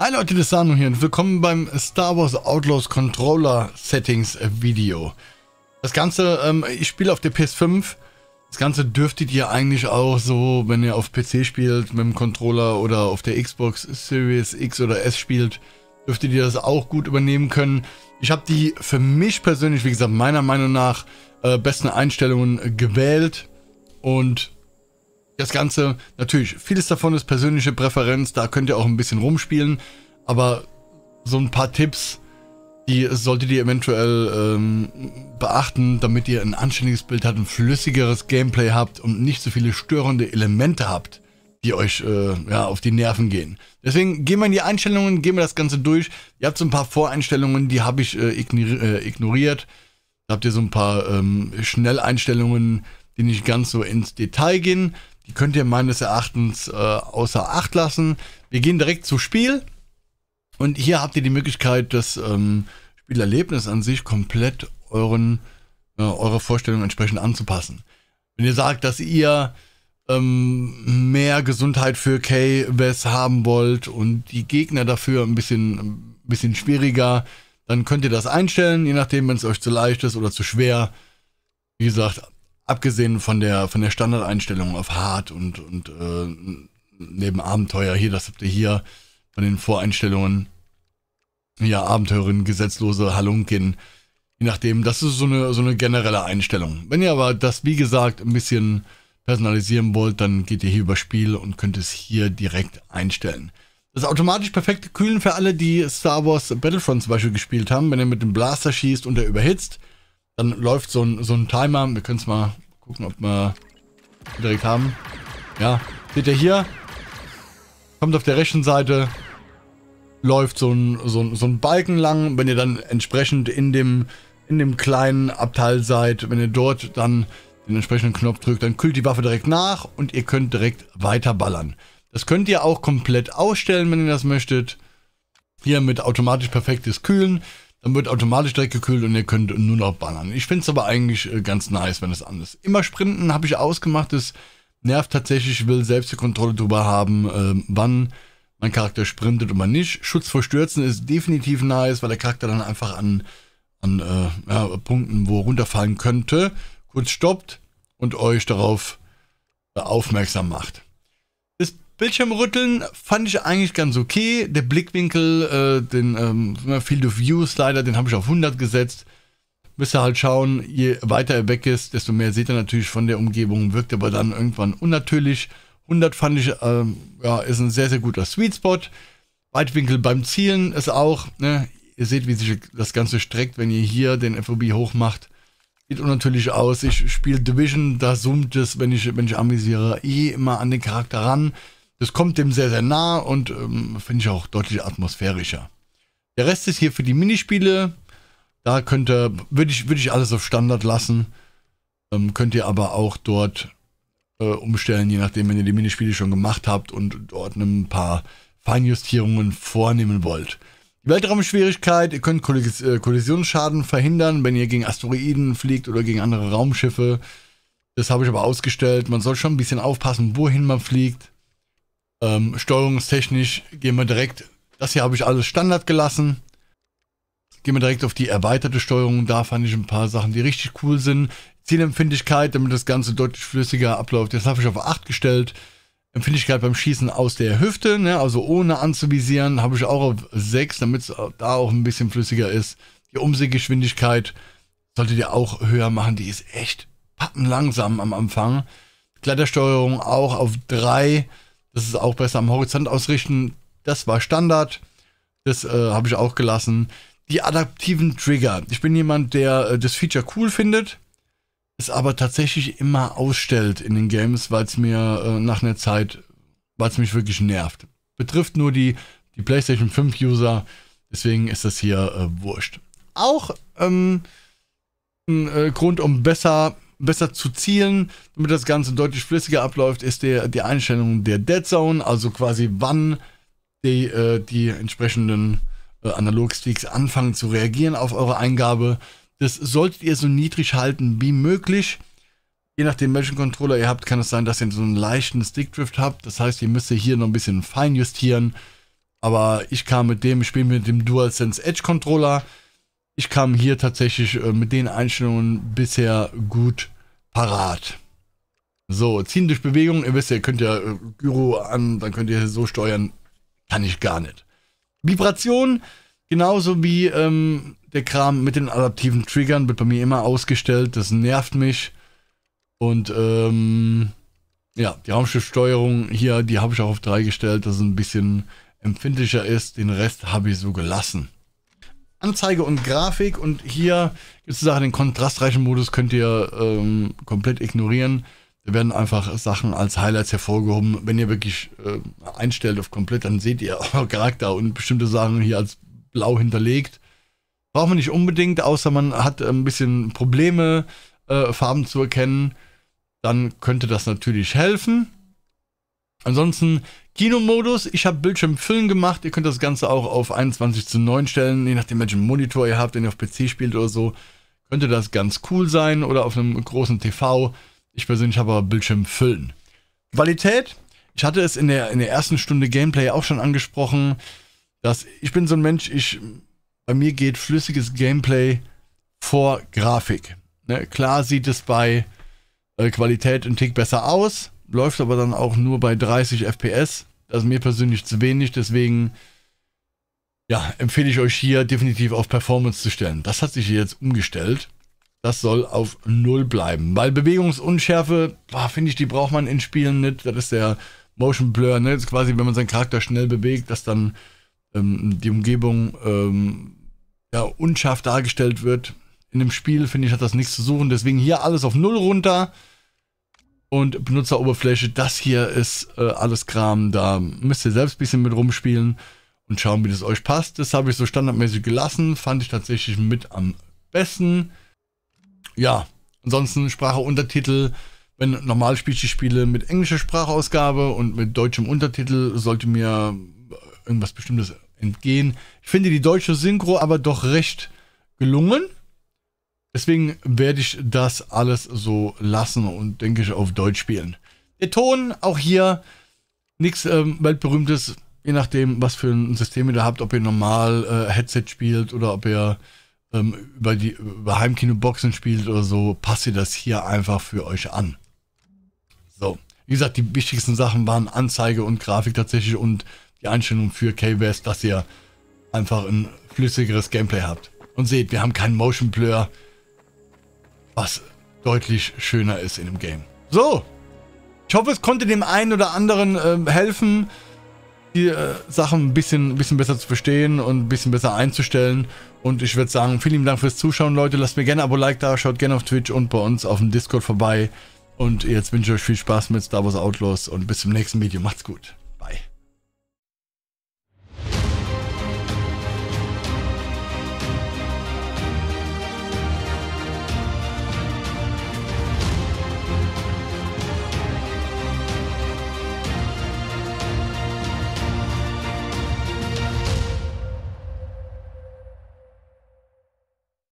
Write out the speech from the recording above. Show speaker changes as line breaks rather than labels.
Hi Leute, das ist Sano hier und willkommen beim Star Wars Outlaws Controller Settings Video. Das Ganze, ähm, ich spiele auf der PS5. Das Ganze dürftet ihr eigentlich auch so, wenn ihr auf PC spielt mit dem Controller oder auf der Xbox Series X oder S spielt, dürftet ihr das auch gut übernehmen können. Ich habe die für mich persönlich, wie gesagt, meiner Meinung nach äh, besten Einstellungen gewählt und das Ganze, natürlich, vieles davon ist persönliche Präferenz, da könnt ihr auch ein bisschen rumspielen, aber so ein paar Tipps, die solltet ihr eventuell ähm, beachten, damit ihr ein anständiges Bild habt, ein flüssigeres Gameplay habt und nicht so viele störende Elemente habt, die euch äh, ja, auf die Nerven gehen. Deswegen gehen wir in die Einstellungen, gehen wir das Ganze durch. Ihr habt so ein paar Voreinstellungen, die habe ich äh, äh, ignoriert. Da habt ihr so ein paar ähm, Schnelleinstellungen, die nicht ganz so ins Detail gehen. Die könnt ihr meines Erachtens äh, außer Acht lassen. Wir gehen direkt zum Spiel. Und hier habt ihr die Möglichkeit, das ähm, Spielerlebnis an sich komplett euren, äh, eurer Vorstellung entsprechend anzupassen. Wenn ihr sagt, dass ihr ähm, mehr Gesundheit für K-Wes haben wollt und die Gegner dafür ein bisschen, ein bisschen schwieriger, dann könnt ihr das einstellen, je nachdem, wenn es euch zu leicht ist oder zu schwer. Wie gesagt, abgesehen von der von der Standardeinstellung auf hart und und äh, neben Abenteuer hier, das habt ihr hier von den Voreinstellungen. Ja, Abenteurerin, gesetzlose Halunkin. Je nachdem, das ist so eine, so eine generelle Einstellung. Wenn ihr aber das, wie gesagt, ein bisschen personalisieren wollt, dann geht ihr hier über Spiel und könnt es hier direkt einstellen. Das automatisch perfekte Kühlen für alle, die Star Wars Battlefront zum Beispiel gespielt haben. Wenn ihr mit dem Blaster schießt und er überhitzt, dann läuft so ein, so ein Timer. Wir können es mal gucken, ob wir direkt haben. Ja, seht ihr hier? Kommt auf der rechten Seite, läuft so ein, so ein, so ein Balken lang. Wenn ihr dann entsprechend in dem, in dem kleinen Abteil seid, wenn ihr dort dann den entsprechenden Knopf drückt, dann kühlt die Waffe direkt nach und ihr könnt direkt weiter ballern. Das könnt ihr auch komplett ausstellen, wenn ihr das möchtet. Hier mit automatisch perfektes Kühlen. Dann wird automatisch direkt gekühlt und ihr könnt nur noch ballern. Ich finde es aber eigentlich äh, ganz nice, wenn es anders ist. Immer Sprinten habe ich ausgemacht. Das nervt tatsächlich. Ich will selbst die Kontrolle darüber haben, ähm, wann mein Charakter sprintet und wann nicht. Schutz vor Stürzen ist definitiv nice, weil der Charakter dann einfach an, an äh, ja, Punkten, wo runterfallen könnte, kurz stoppt und euch darauf aufmerksam macht. Bildschirmrütteln fand ich eigentlich ganz okay. Der Blickwinkel, äh, den ähm, Field of View Slider, den habe ich auf 100 gesetzt. Müsst ihr halt schauen, je weiter er weg ist, desto mehr seht ihr natürlich von der Umgebung, wirkt aber dann irgendwann unnatürlich. 100 fand ich, ähm, ja, ist ein sehr, sehr guter Sweet Spot. Weitwinkel beim Zielen ist auch, ne? Ihr seht, wie sich das Ganze streckt, wenn ihr hier den FOB hochmacht. Sieht unnatürlich aus. Ich spiele Division, da zoomt es, wenn ich, wenn ich amüsiere, eh immer an den Charakter ran. Das kommt dem sehr, sehr nah und ähm, finde ich auch deutlich atmosphärischer. Der Rest ist hier für die Minispiele. Da könnte, würde ich, würd ich alles auf Standard lassen. Ähm, könnt ihr aber auch dort äh, umstellen, je nachdem, wenn ihr die Minispiele schon gemacht habt und dort ein paar Feinjustierungen vornehmen wollt. Weltraumschwierigkeit, ihr könnt äh, Kollisionsschaden verhindern, wenn ihr gegen Asteroiden fliegt oder gegen andere Raumschiffe. Das habe ich aber ausgestellt. Man soll schon ein bisschen aufpassen, wohin man fliegt. Ähm, steuerungstechnisch gehen wir direkt, das hier habe ich alles Standard gelassen. Gehen wir direkt auf die erweiterte Steuerung. Da fand ich ein paar Sachen, die richtig cool sind. Zielempfindlichkeit, damit das Ganze deutlich flüssiger abläuft. Das habe ich auf 8 gestellt. Empfindlichkeit beim Schießen aus der Hüfte, ne, also ohne anzuvisieren, habe ich auch auf 6, damit es da auch ein bisschen flüssiger ist. Die Umsehgeschwindigkeit solltet ihr auch höher machen, die ist echt pappenlangsam am Anfang. Klettersteuerung auch auf 3. Das ist auch besser am Horizont ausrichten. Das war Standard. Das äh, habe ich auch gelassen. Die adaptiven Trigger. Ich bin jemand, der äh, das Feature cool findet, es aber tatsächlich immer ausstellt in den Games, weil es mir äh, nach einer Zeit, weil es mich wirklich nervt. Betrifft nur die, die PlayStation 5-User. Deswegen ist das hier äh, wurscht. Auch ähm, ein äh, Grund, um besser besser zu zielen, damit das Ganze deutlich flüssiger abläuft, ist der, die Einstellung der Dead Zone, also quasi wann die, äh, die entsprechenden äh, Analogsticks anfangen zu reagieren auf eure Eingabe. Das solltet ihr so niedrig halten wie möglich. Je nachdem, welchen Controller ihr habt, kann es sein, dass ihr so einen leichten Stickdrift habt. Das heißt, ihr müsst hier noch ein bisschen fein justieren. Aber ich kam mit dem, ich spiele mit dem DualSense Edge Controller ich kam hier tatsächlich äh, mit den Einstellungen bisher gut parat. So, ziehen durch Bewegung. Ihr wisst, ihr könnt ja äh, Gyro an, dann könnt ihr so steuern. Kann ich gar nicht. Vibration, genauso wie ähm, der Kram mit den adaptiven Triggern, wird bei mir immer ausgestellt. Das nervt mich. Und ähm, ja, die Raumschiffsteuerung hier, die habe ich auch auf 3 gestellt, dass es ein bisschen empfindlicher ist. Den Rest habe ich so gelassen. Anzeige und Grafik und hier gibt es Sachen, den kontrastreichen Modus könnt ihr ähm, komplett ignorieren. Da werden einfach Sachen als Highlights hervorgehoben. Wenn ihr wirklich äh, einstellt auf komplett, dann seht ihr euren Charakter und bestimmte Sachen hier als blau hinterlegt. Braucht man nicht unbedingt, außer man hat ein bisschen Probleme, äh, Farben zu erkennen. Dann könnte das natürlich helfen. Ansonsten Kinomodus, ich habe Bildschirmfüllen gemacht. Ihr könnt das Ganze auch auf 21 zu 9 stellen, je nachdem welchen Monitor ihr habt, den ihr auf PC spielt oder so. Könnte das ganz cool sein oder auf einem großen TV. Ich persönlich habe aber Bildschirmfüllen. Qualität, ich hatte es in der, in der ersten Stunde Gameplay auch schon angesprochen, dass ich bin so ein Mensch, ich, bei mir geht flüssiges Gameplay vor Grafik. Ne? Klar sieht es bei äh, Qualität ein Tick besser aus läuft aber dann auch nur bei 30 FPS. Das ist mir persönlich zu wenig, deswegen ja, empfehle ich euch hier definitiv auf Performance zu stellen. Das hat sich hier jetzt umgestellt. Das soll auf Null bleiben. Weil Bewegungsunschärfe, finde ich, die braucht man in Spielen nicht. Das ist der Motion Blur, ne? Das ist quasi, wenn man seinen Charakter schnell bewegt, dass dann ähm, die Umgebung ähm, ja, unscharf dargestellt wird. In dem Spiel, finde ich, hat das nichts zu suchen. Deswegen hier alles auf Null runter und Benutzeroberfläche, das hier ist äh, alles Kram, da müsst ihr selbst ein bisschen mit rumspielen und schauen, wie das euch passt. Das habe ich so standardmäßig gelassen, fand ich tatsächlich mit am besten. Ja, ansonsten Sprache Untertitel, wenn normal spiele ich die Spiele mit englischer Sprachausgabe und mit deutschem Untertitel, sollte mir irgendwas Bestimmtes entgehen. Ich finde die deutsche Synchro aber doch recht gelungen. Deswegen werde ich das alles so lassen und denke ich auf Deutsch spielen. Der Ton auch hier nichts ähm, weltberühmtes, je nachdem, was für ein System ihr da habt, ob ihr normal äh, Headset spielt oder ob ihr ähm, über die über Heimkinoboxen spielt oder so, passt ihr das hier einfach für euch an. So, wie gesagt, die wichtigsten Sachen waren Anzeige und Grafik tatsächlich und die Einstellung für KBS, dass ihr einfach ein flüssigeres Gameplay habt. Und seht, wir haben keinen Motion Blur was deutlich schöner ist in dem Game. So, ich hoffe, es konnte dem einen oder anderen äh, helfen, die äh, Sachen ein bisschen, bisschen besser zu verstehen und ein bisschen besser einzustellen. Und ich würde sagen, vielen Dank fürs Zuschauen, Leute. Lasst mir gerne ein Abo-Like da, schaut gerne auf Twitch und bei uns auf dem Discord vorbei. Und jetzt wünsche ich euch viel Spaß mit Star Wars Outlaws und bis zum nächsten Video. Macht's gut.